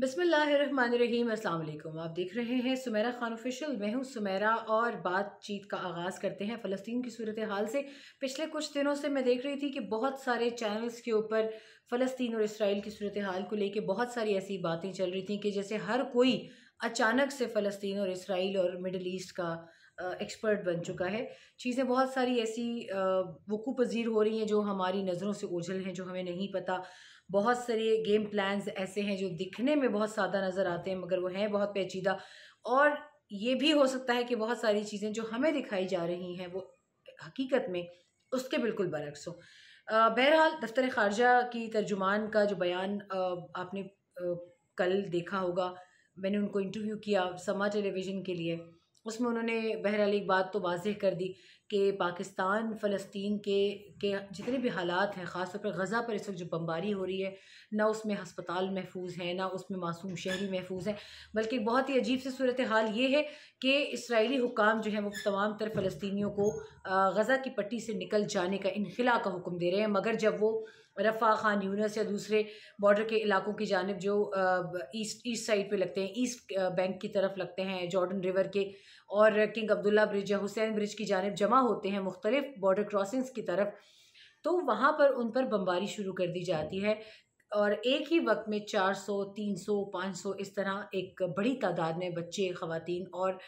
बसमीम अल्लाम आप देख रहे हैं सुमेरा खान ऑफिशियल मैं हूं सुमेरा और बातचीत का आगाज़ करते हैं फ़लस्तीन की सूरत हाल से पिछले कुछ दिनों से मैं देख रही थी कि बहुत सारे चैनल्स के ऊपर फ़लस्तीन और इसराइल की सूरत हाल को लेके बहुत सारी ऐसी बातें चल रही थी कि जैसे हर कोई अचानक से फ़लस्तीन और इसराइल और मिडल ईस्ट का एक्सपर्ट बन चुका है चीज़ें बहुत सारी ऐसी वकू पजीर हो रही हैं जो हमारी नज़रों से ओझल हैं जो हमें नहीं पता बहुत सारे गेम प्लान्स ऐसे हैं जो दिखने में बहुत सादा नज़र आते हैं मगर वो हैं बहुत पेचीदा और ये भी हो सकता है कि बहुत सारी चीज़ें जो हमें दिखाई जा रही हैं वो हकीकत में उसके बिल्कुल बरक्स हो बहरहाल दफ्तर ख़ारजा की तर्जुमान का जो बयान आपने कल देखा होगा मैंने उनको इंटरव्यू किया समा टेलीविज़न के लिए उसमें उन्होंने बहरहाल एक बात तो वाजह कर दी कि पाकिस्तान फ़लस्तीन के के जितने भी हालात हैं ख़ासतौर पर गज़ा पर इस वक्त जो बमबारी हो रही है ना उसमें हस्पताल महफूज हैं ना उसमें मासूम शहरी महफूज हैं बल्कि बहुत ही अजीब सी सूरत हाल ये है कि इसराइली हुकाम जो है वो तमाम तर फ़लस्तियों को गज़ा की पट्टी से निकल जाने का इनखिला का हुक्म दे रहे हैं मगर जब वो रफ़ा खान यूनस या दूसरे बॉर्डर के इलाकों की जानब जो ईस्ट ईस्ट साइड पे लगते हैं ईस्ट बैंक की तरफ लगते हैं जॉर्डन रिवर के और किंग अब्दुल्ला ब्रिज या हुसैन ब्रिज की जानब जमा होते हैं मुख्तलिफ बॉर्डर क्रॉसिंग्स की तरफ तो वहाँ पर उन पर बमबारी शुरू कर दी जाती है और एक ही वक्त में 400, 300, 500 इस तरह एक बड़ी तादाद में बच्चे ख़वातीन और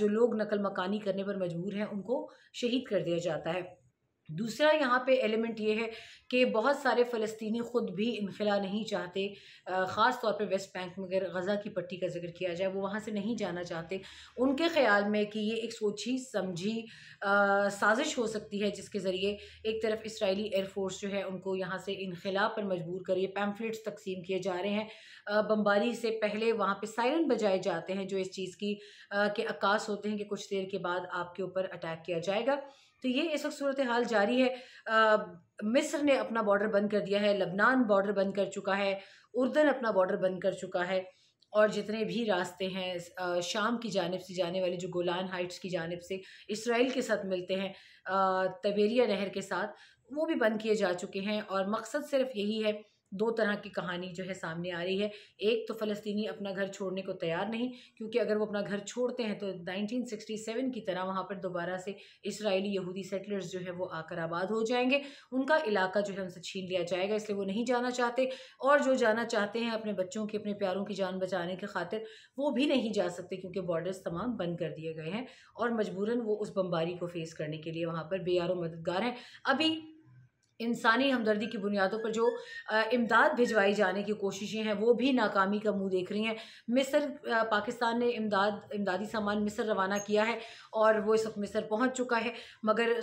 जो लोग नकल मकानी करने पर मजबूर हैं उनको शहीद कर दिया जाता है दूसरा यहाँ पे एलिमेंट ये है कि बहुत सारे फ़लस्तनी ख़ुद भी इनखला नहीं चाहते ख़ास तौर पे वेस्ट बैंक में अगर गज़ा की पट्टी का जिक्र किया जाए वो वहाँ से नहीं जाना चाहते उनके ख़्याल में कि ये एक सोची समझी आ, साजिश हो सकती है जिसके ज़रिए एक तरफ इसराइली एयरफोर्स जो है उनको यहाँ से इनखला पर मजबूर करिए पैम्फलेट्स तकसीम किए जा रहे हैं बम्बारी से पहले वहाँ पर साइलन बजाए जाते हैं जो इस चीज़ की के अक्स होते हैं कि कुछ देर के बाद आपके ऊपर अटैक किया जाएगा तो ये इस वक्त सूरत हाल जारी है आ, मिस्र ने अपना बॉर्डर बंद कर दिया है लबनान बॉर्डर बंद कर चुका है उर्दन अपना बॉर्डर बंद कर चुका है और जितने भी रास्ते हैं शाम की जानब से जाने वाले जो गोलान हाइट्स की जानब से इसराइल के साथ मिलते हैं तबेरिया नहर के साथ वो भी बंद किए जा चुके हैं और मकसद सिर्फ यही है दो तरह की कहानी जो है सामने आ रही है एक तो फ़लस्तनी अपना घर छोड़ने को तैयार नहीं क्योंकि अगर वो अपना घर छोड़ते हैं तो 1967 की तरह वहाँ पर दोबारा से इसराइली यहूदी सेटलर्स जो है वो आकर आबाद हो जाएंगे उनका इलाका जो है उनसे छीन लिया जाएगा इसलिए वो नहीं जाना चाहते और जो जाना चाहते हैं अपने बच्चों की अपने प्यारों की जान बचाने के खातिर वो भी नहीं जा सकते क्योंकि बॉर्डर्स तमाम बंद कर दिए गए हैं और मजबूरन वो उस बम्बारी को फेस करने के लिए वहाँ पर बे मददगार हैं अभी इंसानी हमदर्दी की बुनियादों पर जो इमदाद भिजवाई जाने की कोशिशें हैं वो भी नाकामी का मुंह देख रही हैं मिस्र पाकिस्तान ने इमदाद इमदादी सामान मिस्र रवाना किया है और वो इस वक्त मिस्र पहुंच चुका है मगर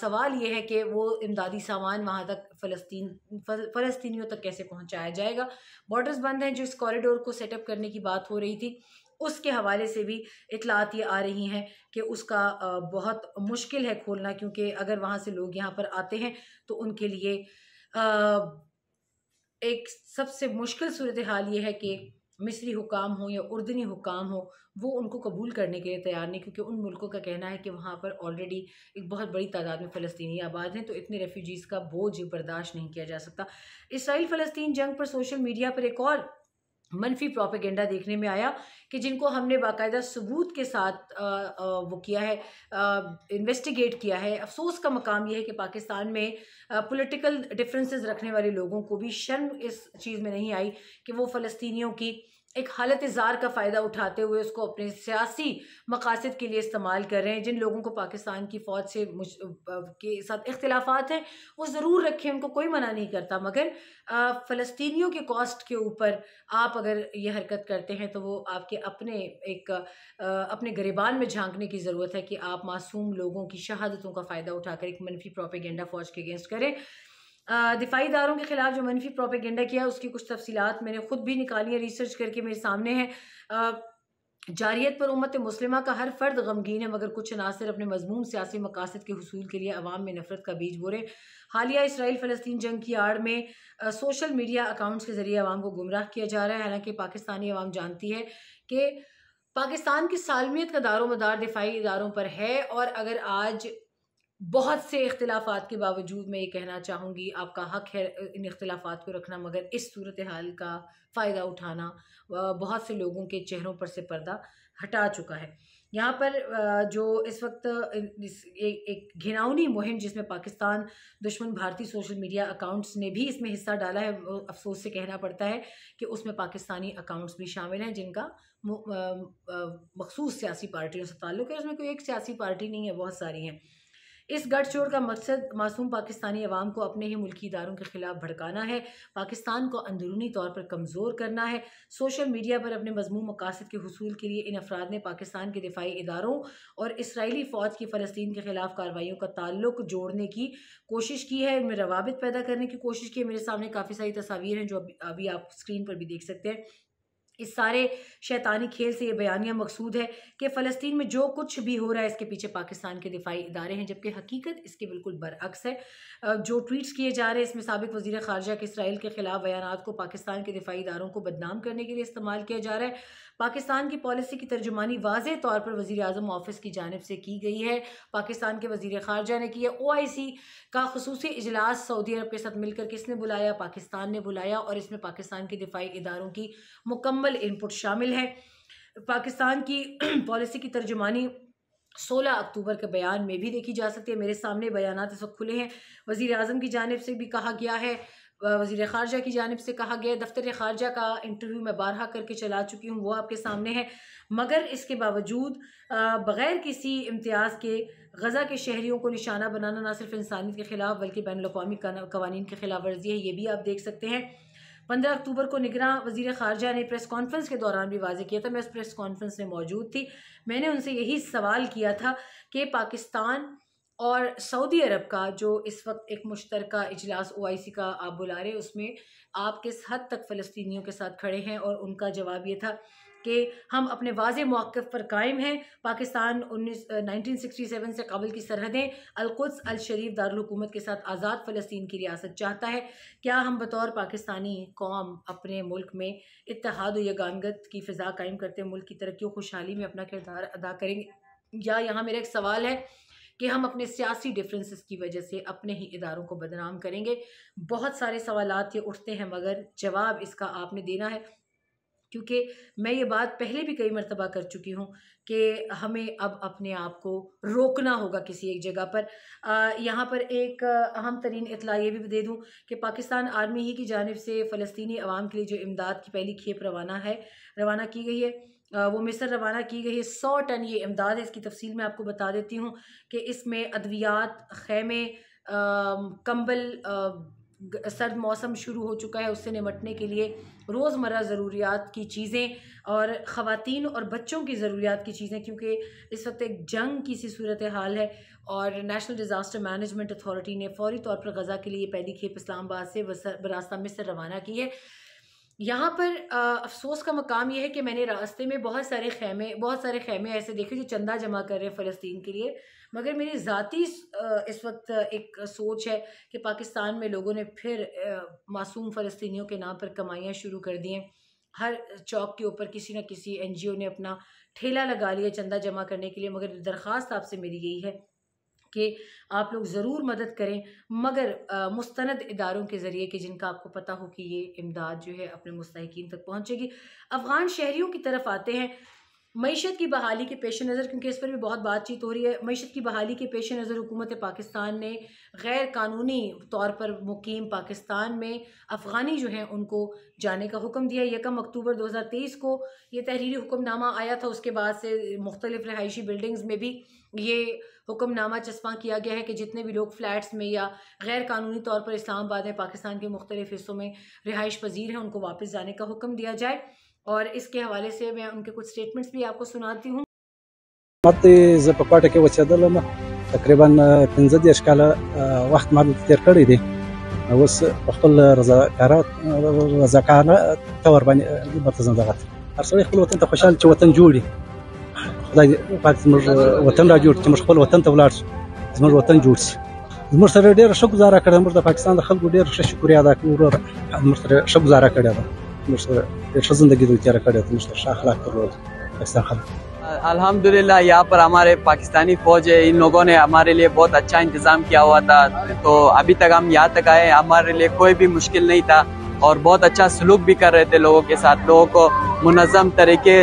सवाल ये है कि वो इमदादी सामान वहाँ तक फ़लस्तीन फ़लस्तीनियों तक कैसे पहुँचाया जाएगा बॉर्डर्स बंद हैं जो इस कॉरिडोर को सेटअप करने की बात हो रही थी उसके हवाले से भी इतलात ये आ रही हैं कि उसका बहुत मुश्किल है खोलना क्योंकि अगर वहाँ से लोग यहाँ पर आते हैं तो उनके लिए एक सबसे मुश्किल सूरत हाल ये है कि मिस्री हुकाम हो या उर्दनी हुकाम हो वो उनको कबूल करने के लिए तैयार नहीं क्योंकि उन मुल्कों का कहना है कि वहाँ पर ऑलरेडी एक बहुत बड़ी तादाद में फ़लस्तनी आबाद हैं तो इतने रेफ्यूजीज़ का बोझ बर्दाश्त नहीं किया जा सकता इसराइल फ़लस्तीन जंग पर सोशल मीडिया पर एक और मनफी प्रोपेगेंडा देखने में आया कि जिनको हमने बाकायदा सबूत के साथ आ, आ, वो किया है इन्वेस्टिगेट किया है अफसोस का मकाम यह है कि पाकिस्तान में पॉलिटिकल डिफरेंसेस रखने वाले लोगों को भी शर्म इस चीज़ में नहीं आई कि वो फ़लस्तीनियों की एक हालत इजार का फ़ायदा उठाते हुए उसको अपने सियासी मकासद के लिए इस्तेमाल कर रहे हैं जिन लोगों को पाकिस्तान की फ़ौज से के साथ इख्तलाफात हैं वो ज़रूर रखें उनको कोई मना नहीं करता मगर फ़लस्तियों के कॉस्ट के ऊपर आप अगर ये हरकत करते हैं तो वो आपके अपने एक अपने गरीबान में झांकने की ज़रूरत है कि आप मासूम लोगों की शहादतों का फ़ायदा उठाकर एक मनफी प्रोपेगेंडा फ़ौज के अगेंस्ट करें दिफाई इदारों के ख़िलाफ़ जो मनफी प्रोपेगेंडा किया उसकी कुछ तफसीत मैंने ख़ुद भी निकाली हैं रिसर्च करके मेरे सामने हैं जारियत पर उमत मुस्लिमा का हर फर्द गमगीन है मगर कुछ अनासर अपने मजमूम सियासी मकासद के हसूल के लिए अवाम में नफरत का बीज बोरे हालिया इसराइल फ़लस्तीन जंग की आड़ में आ, सोशल मीडिया अकाउंट्स के ज़रिए आवाम को गुमराह किया जा रहा है हालांकि पाकिस्तानी आवाम जानती है कि पाकिस्तान की सालमियत का दारो मदार दिफाई इदारों पर है और अगर आज बहुत से इख्तलाफा के बावजूद मैं ये कहना चाहूँगी आपका हक है इन इख्तलाफा को रखना मगर इस सूरत हाल का फ़ायदा उठाना बहुत से लोगों के चेहरों पर से पर्दा हटा चुका है यहाँ पर जो इस वक्त इस एक, एक घिनावनी मुहिम जिसमें पाकिस्तान दुश्मन भारतीय सोशल मीडिया अकाउंट्स ने भी इसमें हिस्सा डाला है अफसोस से कहना पड़ता है कि उसमें पाकिस्तानी अकाउंट्स भी शामिल हैं जिनका मखसूस सियासी पार्टियों से ताल्लुक़ है उसमें कोई एक सियासी पार्टी नहीं है बहुत सारी हैं इस गठजोड़ का मकसद मासूम पाकिस्तानी अवाम को अपने ही मुल्की इदारों के खिलाफ भड़काना है पाकिस्तान को अंदरूनी तौर पर कमज़ोर करना है सोशल मीडिया पर अपने मजमू मकासद के हसूल के लिए इन अफराद ने पाकिस्तान के दिफाई इदारों और इसराइली फ़ौज की फ़लस्तीन के ख़िलाफ़ कार्रवाइयों का ताल्लुक जोड़ने की कोशिश की है इनमें रवाबित पैदा करने की कोशिश की है मेरे सामने काफ़ी सारी तस्वीर हैं जो अभी आप स्क्रीन पर भी देख सकते हैं इस सारे शैतानी खेल से ये बयानिया मकसूद है कि फ़लस्तीन में जो कुछ भी हो रहा है इसके पीछे पाकिस्तान के दिफाई इदारे हैं जबकि हकीकत इसके बिल्कुल बरअक्स है जो ट्वीट्स किए जा रहे हैं इसमें सबक वजी खारजा के इसराइल के ख़िलाफ़ बयान को पाकिस्तान के दिफाई इदारों को बदनाम करने के लिए इस्तेमाल किया जा रहा है पाकिस्तान की पॉलिसी की तर्जुमानी वाज तौर पर वजी अजम ऑफिस की जानब से की गई है पाकिस्तान के वजीर खारजा ने किया ओ आई सी का खसूस इजलास सऊदी अरब के साथ मिलकर किसने बुलाया पाकिस्तान ने बुलाया और इसमें पाकिस्तान के दिफाई इदारों की मुकम्मल इनपुट शामिल है पाकिस्तान की पॉलिसी की तर्जुमानी सोलह अक्टूबर के बयान में भी देखी जा सकती है मेरे सामने बयान इस वक्त खुले हैं वज़ी अजम की जानब से भी कहा गया है वजीर ख़ारजा की जानब से कहा गया दफ्तर ख़ारजा का इंटरव्यू मैं बारहा करके चला चुकी हूँ वो आपके सामने है मगर इसके बावजूद बग़ैर किसी इम्तियाज़ के गज़ा के शहरीों को निशाना बनाना ना सिर्फ इंसानियत के ख़िलाफ़ बल्कि बैन अवी कवानीन के ख़िलाफ़ वर्जी है ये भी आप देख सकते हैं पंद्रह अक्टूबर को निगरान वजीर खारजा ने प्रेस कॉन्फ्रेंस के दौरान भी वाजे किया था मैं उस प्रेस कॉन्फ्रेंस में मौजूद थी मैंने उनसे यही सवाल किया था कि पाकिस्तान और सऊदी अरब का जो इस वक्त एक मुश्तर इजलास ओ आई सी का आप बुला रहे उसमें आप किस हद तक फ़लस्तियों के साथ खड़े हैं और उनका जवाब ये था कि हम अपने वाज मौक़ पर कायम हैं पाकिस्तान उन्नीस नाइनटीन सिक्सटी सेवन से काबिल की सरहदें अलकुद्स अलशरीफ दारकूमत के साथ आज़ाद फ़लस्तीन की रियासत चाहता है क्या हम बतौर पाकिस्तानी कौम अपने मुल्क में इतहाद यगानगत की फ़िज़ा कायम करते मुल्क की तरक्की खुशहाली में अपना किरदार अदा करेंगे या यहाँ मेरा एक सवाल है कि हम अपने सियासी डिफरेंसेस की वजह से अपने ही इदारों को बदनाम करेंगे बहुत सारे सवाल ये उठते हैं मगर जवाब इसका आपने देना है क्योंकि मैं ये बात पहले भी कई मरतबा कर चुकी हूँ कि हमें अब अपने आप को रोकना होगा किसी एक जगह पर यहाँ पर एक अहम तरीन इतला ये भी दे दूँ कि पाकिस्तान आर्मी ही की जानब से फ़लस्तनी आवाम के लिए जो इमदाद की पहली खेप रवाना है रवाना की गई है वो मिस्र रवाना की गई है सौ टन ये इमदाद है इसकी तफसील मैं आपको बता देती हूँ कि इसमें अद्वियात खैमे कम्बल सर्द मौसम शुरू हो चुका है उससे निमटने के लिए रोज़मर्रा ज़रूरियात की चीज़ें और ख़वातीन और बच्चों की ज़रूरियात की चीज़ें क्योंकि इस वक्त एक जंग की सी सूरत हाल है और नेशनल डिज़ास्टर मैनेजमेंट अथॉरिटी ने फौरी तौर पर गज़ा के लिए पहली खेप इस्लामाबाद से बरास्ता मिस्र रवाना की है यहाँ पर आ, अफसोस का मकाम यह है कि मैंने रास्ते में बहुत सारे खेमे बहुत सारे खेमे ऐसे देखे जो चंदा जमा कर रहे हैं फ़लस्तीन के लिए मगर मेरी ज़ाती इस वक्त एक सोच है कि पाकिस्तान में लोगों ने फिर मासूम फ़लस्तियों के नाम पर कमाइयाँ शुरू कर दी हैं हर चौक के ऊपर किसी न किसी ओ ने अपना ठेला लगा लिया चंदा जमा करने के लिए मगर दरख्वास्त आपसे मेरी यही है कि आप लोग ज़रूर मदद करें मगर मुस्तंद इदारों के ज़रिए कि जिनका आपको पता हो कि ये इमदाद जो है अपने मुस्किन तक पहुँचेगी अफ़गान शहरीों की तरफ आते हैं मीशत की बहाली के पेश नज़र क्योंकि इस पर भी बहुत बातचीत हो रही है मीशत की बहाली के पेश नज़र हुकूमत पाकिस्तान ने गैर कानूनी तौर पर मुकीम पाकिस्तान में अफ़गानी जो हैं उनको जाने का हुक्म दिया यकम अक्टूबर दो हज़ार तेईस को ये तहरीरी हुक्मनामा आया था उसके बाद से मुख्तलिफ रहायशी बिल्डिंग्स में भी ये हुक्मनामा चस्पा किया गया है कि जितने भी लोग फ्लैट्स में या गैर कानूनी तौर पर इस्लामाबाद या पाकिस्तान के मुख्तलिफ हिस्सों में रिहाइश पजीर हैं उनको वापस जाने का हुक्म दिया जाए और इसके हवाले से मैं उनके कुछ स्टेटमेंट्स भी आपको सुनाती हूँ ماته ز په پټه کې وڅېدلم تقریبا 15 دیش کال وخت ما تیر کړی دی اوس په خپل رضاکارات رضاکارانه تور باندې مرتزم دغه هر څو خپل وطن ته خوشاله چې وطن جوړي خدای دې پاک زموږ وطن را جوړ چې خپل وطن ته ولاړ شو زموږ وطن جوړ شي زموږ سره ډېر ښه گزاره کړې موږ د پاکستان د خلکو ډېر ښه شکریا ادا کوو موږ سره ښه گزاره کړې ده मुझसे अल्हम्दुलिल्लाह यहाँ पर हमारे पाकिस्तानी फौज है इन लोगों ने हमारे लिए बहुत अच्छा इंतजाम किया हुआ था तो अभी तक हम यहाँ तक आए हमारे लिए कोई भी मुश्किल नहीं था और बहुत अच्छा सलूक भी कर रहे थे लोगों के साथ लोगों को मुनज़म तरीके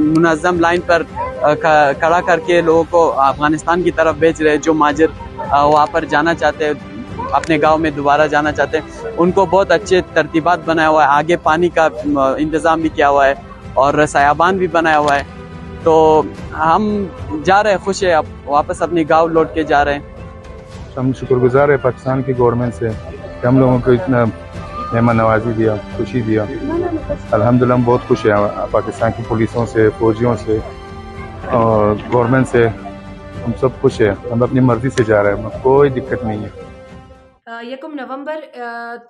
मुनज़म लाइन पर खड़ा करके लोगों को अफगानिस्तान की तरफ भेज रहे जो माजिर वहाँ पर जाना चाहते हैं अपने गांव में दोबारा जाना चाहते हैं उनको बहुत अच्छे तरतीबात बनाया हुआ है आगे पानी का इंतज़ाम भी किया हुआ है और सयाबान भी बनाया हुआ है तो हम जा रहे हैं खुश है अब वापस अपने गाँव लौट के जा रहे हैं हम शुक्रगुजार है पाकिस्तान की गवर्नमेंट से कि हम लोगों को इतना मेहमान नवाजी दिया खुशी दिया अलहमदिल्ला हम बहुत खुश है पाकिस्तान की पुलिसों से फौजियों से और गवर्नमेंट से हम सब खुश हैं हम अपनी मर्ज़ी से जा रहे हैं कोई दिक्कत नहीं है यकम नवंबर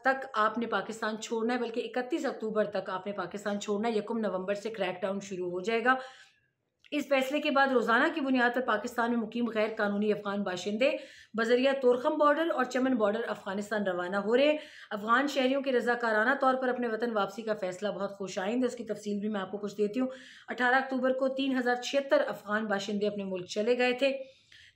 तक आपने पाकिस्तान छोड़ना है बल्कि 31 अक्टूबर तक आपने पाकिस्तान छोड़ना है यकम नवंबर से क्रैकडाउन शुरू हो जाएगा इस फैसले के बाद रोज़ाना की बुनियाद पर पाकिस्तान में मुकीम गैर कानूनी अफगान बाशिंदे बजरिया तोरखम बॉर्डर और चमन बॉर्डर अफगानिस्तान रवाना हो रहे अफगान शहरीों के रजाकाराना तौर पर अपने वतन वापसी का फैसला बहुत खुश आइंद है उसकी तफसील भी मैं आपको कुछ देती हूँ अठारह अक्टूबर को तीन हज़ार छिहत्तर अफगान बाशिंदे अपने मुल्क चले गए थे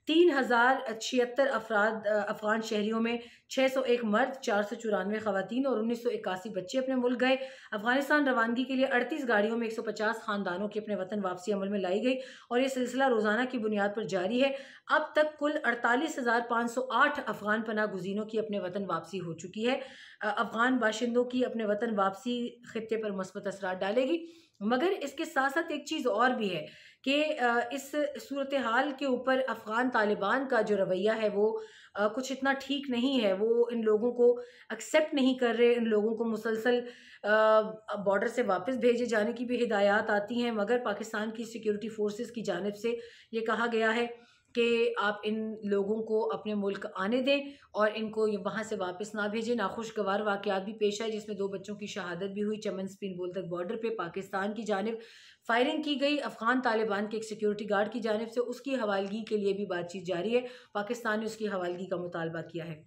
तीन हज़ार छिहत्तर अफराद अफ़गान शहरीों में छः सौ एक मर्द चार सौ चौरानवे खातन और उन्नीस सौ इक्यासी बच्चे अपने मुल्क गए अफगानिस्तान रवानगी के लिए अड़तीस गाड़ियों में एक सौ पचास खानदानों की अपने वतन वापसी अमल में लाई गई और ये सिलसिला रोज़ाना की बुनियाद पर जारी है अब तक कुल अड़तालीस हज़ार पाँच सौ आठ अफगान पना गुजीनों की अपने वतन वापसी हो चुकी है अफगान बाशिंदों की अपने वतन वापसी खत्े पर मस्बत असरा डालेगी मगर इसके साथ साथ एक चीज़ और भी है कि इस सूरत हाल के ऊपर अफ़गान तालिबान का जो रवैया है वो कुछ इतना ठीक नहीं है वो इन लोगों को एक्सेप्ट नहीं कर रहे इन लोगों को मुसलसल बॉर्डर से वापस भेजे जाने की भी हिदायत आती हैं मगर पाकिस्तान की सिक्योरिटी फ़ोर्सेस की जानब से ये कहा गया है कि आप इन लोगों को अपने मुल्क आने दें और इनको वहाँ से वापस ना भेजें नाखुशगवार वाक़ात भी पेश आए जिसमें दो बच्चों की शहादत भी हुई चमन स्पिन बोल तक बॉर्डर पर पाकिस्तान की जानब फायरिंग की गई अफगान तालिबान के एक सिक्योरिटी गार्ड की जानब से उसकी हवालगी के लिए भी बातचीत जारी है पाकिस्तान ने उसकी हवालगी का मुतालबा किया है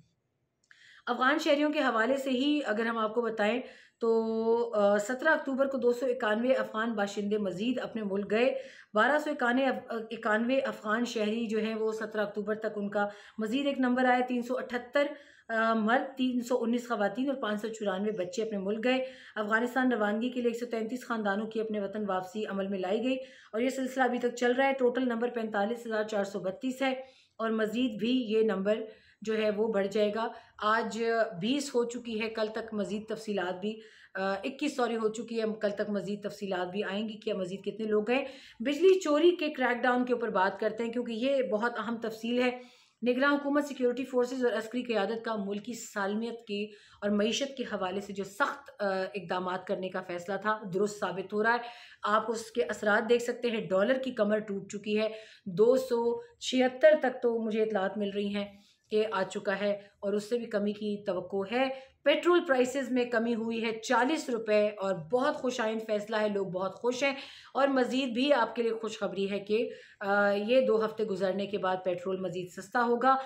अफ़गान शहरीों के हवाले से ही अगर हम आपको बताएं तो सत्रह अक्टूबर को दो सौ इक्यानवे अफ़गान बाशिंदे मज़ीद अपने मुल्क गए बारह सौ इक्यानवे इक्यानवे अफ़गान शहरी जो हैं वो सत्रह अक्टूबर तक उनका मज़ीद एक नंबर आया तीन सौ अठहत्तर मर्द तीन सौ उन्नीस खवतिन और पाँच सौ चौरानवे बच्चे अपने मुल्क गए अफगानिस्तान रवानगी के लिए एक सौ तैंतीस खानदानों की अपने वतन वापसी अमल में लाई गई और ये सिलसिला अभी तक चल रहा है टोटल नंबर पैंतालीस हज़ार चार सौ बत्तीस है और मज़ीद भी ये नंबर जो है वो बढ़ जाएगा आज बीस हो चुकी है कल तक मज़ीद तफसीत भी इक्कीस सॉरी हो चुकी है कल तक मज़ीद तफसीत भी आएंगी कि मज़ीद कितने लोग हैं बिजली चोरी के क्रैकडाउन के ऊपर बात करते हैं क्योंकि ये बहुत अहम तफसील है निगरान हुकूमत सिक्योरिटी फोर्सेज और अस्करी क़्यादत का मुल्की सालमियत की और मीशत के हवाले से जो सख्त इकदाम करने का फ़ैसला था दुरुस्त साबित हो रहा है आप उसके असरा देख सकते हैं डॉलर की कमर टूट चुकी है दो सौ छिहत्तर तक तो मुझे इतलात मिल रही हैं के आ चुका है और उससे भी कमी की तो है पेट्रोल प्राइसेस में कमी हुई है चालीस रुपये और बहुत खुश आइन फैसला है लोग बहुत खुश हैं और मज़ीद भी आपके लिए खुशखबरी है कि ये दो हफ्ते गुजरने के बाद पेट्रोल मज़ीद सस्ता होगा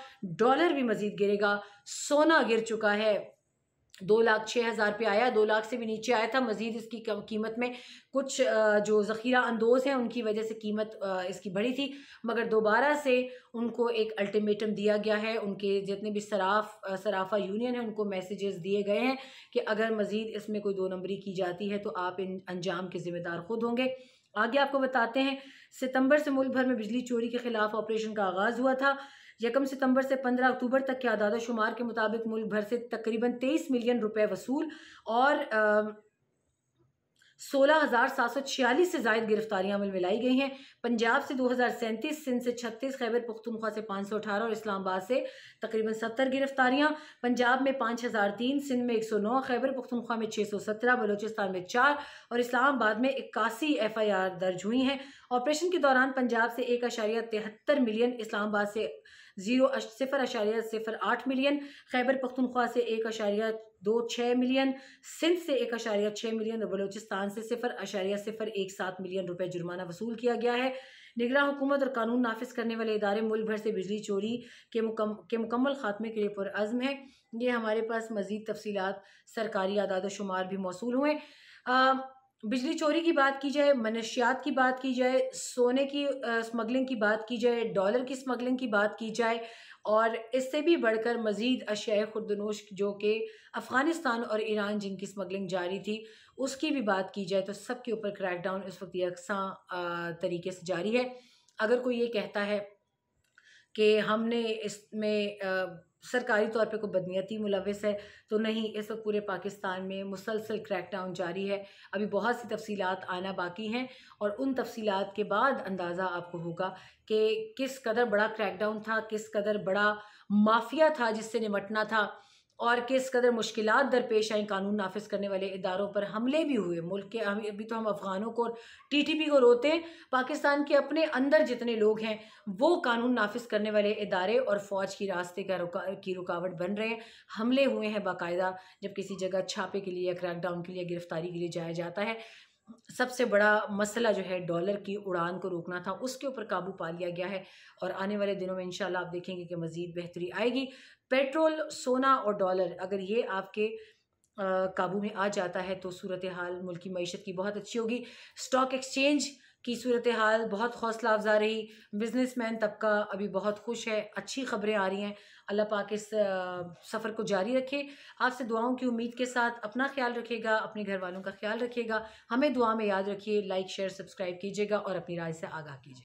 डॉलर भी मज़ीद गिरेगा सोना गिर चुका है दो लाख छः हज़ार पे आया दो लाख से भी नीचे आया था मज़ीद इसकी कीमत में कुछ जो ज़ख़ीरा अंदोज़ हैं उनकी वजह से कीमत इसकी बढ़ी थी मगर दोबारा से उनको एक अल्टीमेटम दिया गया है उनके जितने भी सराफ सराफा यूनियन हैं उनको मैसेजेस दिए गए हैं कि अगर मज़ीद इसमें कोई दो नंबरी की जाती है तो आप इन अंजाम के ज़िम्मेदार खुद होंगे आगे आपको बताते हैं सितंबर से मुल्क भर में बिजली चोरी के खिलाफ ऑपरेशन का आगाज़ हुआ था यकम सितंबर से 15 अक्टूबर तक के आदाद शुमार के मुताबिक मुल्क भर से तकरीबन 23 मिलियन रुपए वसूल और सोलह हज़ार सात सौ छियालीस से जायद गिरफ्तारियां अमल मिलाई गई हैं पंजाब से दो हज़ार सैंतीस सिंध से छत्तीस खैबर पख्तनख्वा से पाँच सौ अठारह और इस्लामाबाद से तकरीबन सत्तर गिरफ्तारियां पंजाब में पाँच हज़ार तीन सिंध में एक सौ नौ खैबर पख्तनख्वा में छः सौ सत्रह बलोचिस्तान में चार और इस्लामाबाद में इक्यासी एफ आई आर दर्ज हुई हैं ऑपरेशन के दौरान पंजाब से एक अशारिया तिहत्तर मिलियन इस्लामाबाद से जीरो सिफर अशारिया सिफर आठ मिलियन खैबर पख्तनख्वा से एक अशारिया दो छः मिलियन सिंध से एक अशारिया छः मिलियन और बलोचिस्तान से सिफर अशारिया सिफर एक सात मिलियन रुपये जुर्माना वसूल किया गया है निगरान हुकूमत और कानून नाफिज करने वाले इदारे मुल्क भर से बिजली चोरी के मुकम के मुकम्मल खात्मे के लिए पुरज़म है ये हमारे पास मज़ीद तफसीत सरकारी आदाद शुमार भी मौसू हुए बिजली चोरी की बात की जाए मनुष्यात की बात की जाए सोने की स्मगलिंग की बात की जाए डॉलर की स्मगलिंग की बात की जाए और इससे भी बढ़कर मज़ीद अशाए खुरदनोश जो कि अफ़गानिस्तान और ईरान जिनकी स्मगलिंग जारी थी उसकी भी बात की जाए तो सब के ऊपर क्रैकडाउन इस वक्त यकसा तरीके से जारी है अगर कोई ये कहता है कि हमने इसमें सरकारी तौर पे कोई बदनीयती मुलविस है तो नहीं इस वक्त पूरे पाकिस्तान में मुसलसल क्रैक डाउन जारी है अभी बहुत सी तफसीलात आना बाकी हैं और उन तफसीलात के बाद अंदाज़ा आपको होगा कि किस कदर बड़ा क्रैक डाउन था किस कदर बड़ा माफिया था जिससे निमटना था और किस कदर मुश्किल दरपेश आई कानून नाफिज करने वाले इदारों पर हमले भी हुए मुल्क के अभी तो हम अफ़गानों को टी टी पी को रोते हैं पाकिस्तान के अपने अंदर जितने लोग हैं वो कानून नाफिज करने वाले इदारे और फ़ौज की रास्ते का रुका की रुकावट बन रहे हैं हमले हुए हैं बाकायदा जब किसी जगह छापे के लिए या क्रैकडाउन के लिए गिरफ्तारी के लिए जाया जाता है सबसे बड़ा मसला जो है डॉलर की उड़ान को रोकना था उसके ऊपर काबू पा लिया गया है और आने वाले दिनों में इंशाल्लाह आप देखेंगे कि मज़ीद बेहतरी आएगी पेट्रोल सोना और डॉलर अगर ये आपके काबू में आ जाता है तो सूरत हाल मुल्क की मीशत की बहुत अच्छी होगी स्टॉक एक्सचेंज की सूरत हाल बहुत हौसला अफजा रही बिजनेस मैन तबका अभी बहुत खुश है अच्छी खबरें आ रही हैं अल्लाह पाक इस सफ़र को जारी रखे आपसे दुआओं की उम्मीद के साथ अपना ख्याल रखेगा अपने घर वालों का ख्याल रखिएगा हमें दुआ में याद रखिए लाइक शेयर सब्सक्राइब कीजिएगा और अपनी राय से आगाह कीजिए